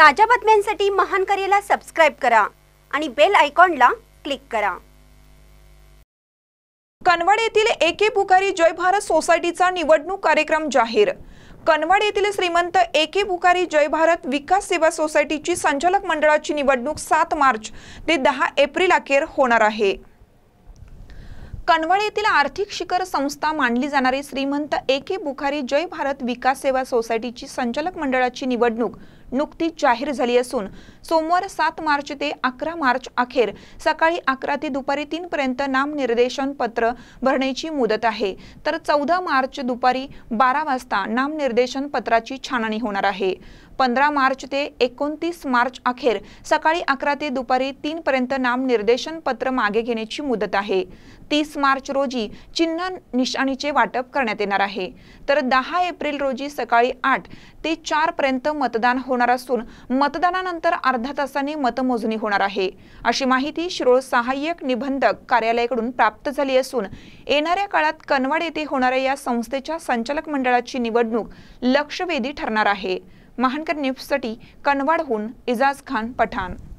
ताज्या बातम्यांसाठी महान करेला सबस्क्राईब करा आणि बेल आयकॉनला क्लिक करा कनवड येथील एके बुकारी जय भारत सोसायटीचा निवडणूक कार्यक्रम जाहीर कनवड येथील श्रीमंत एके भुकारी जय भारत विकास सेवा सोसायटीची संचालक मंडळाची निवडणूक सात मार्च ते दहा एप्रिल अखेर होणार आहे कनवड येथील आर्थिक शिखर संस्था मानली जाणारी श्रीमंत एके बुखारी जय भारत विकास सेवा सोसायटीची संचालक मंडळाची निवडणूक नुकतीच जाहीर झाली असून सोमवार सात मार्च ते अकरा मार्च अखेर सकाळी अकरा ते दुपारी तीनपर्यंत नामनिर्देशन पत्र भरण्याची मुदत आहे तर चौदा मार्च दुपारी बारा वाजता नामनिर्देशन पत्राची छाननी होणार आहे पंधरा मार्च ते एकोणतीस मार्च अखेर सकाळी अकरा ते दुपारी तीनपर्यंत नामनिर्देशन पत्र मागे घेण्याची मुदत आहे तीस मार्च रोजी चिन्ह निशाणीचे वाटप करण्यात येणार आहे तर दहा एप्रिल रोजी सकाळी आठ ते पर्यंत मतदान होणार होणार असून मतदानानंतर अर्धा तासाने मतमोजणी होणार आहे अशी माहिती शिरोळ सहाय्यक निबंधक कार्यालयाकडून प्राप्त झाली असून येणाऱ्या काळात कनवाड येथे होणाऱ्या या संस्थेच्या संचालक मंडळाची निवडणूक लक्षवेधी ठरणार आहे महानकर न्यूजसाठी कनवाडहून इजाज खान पठाण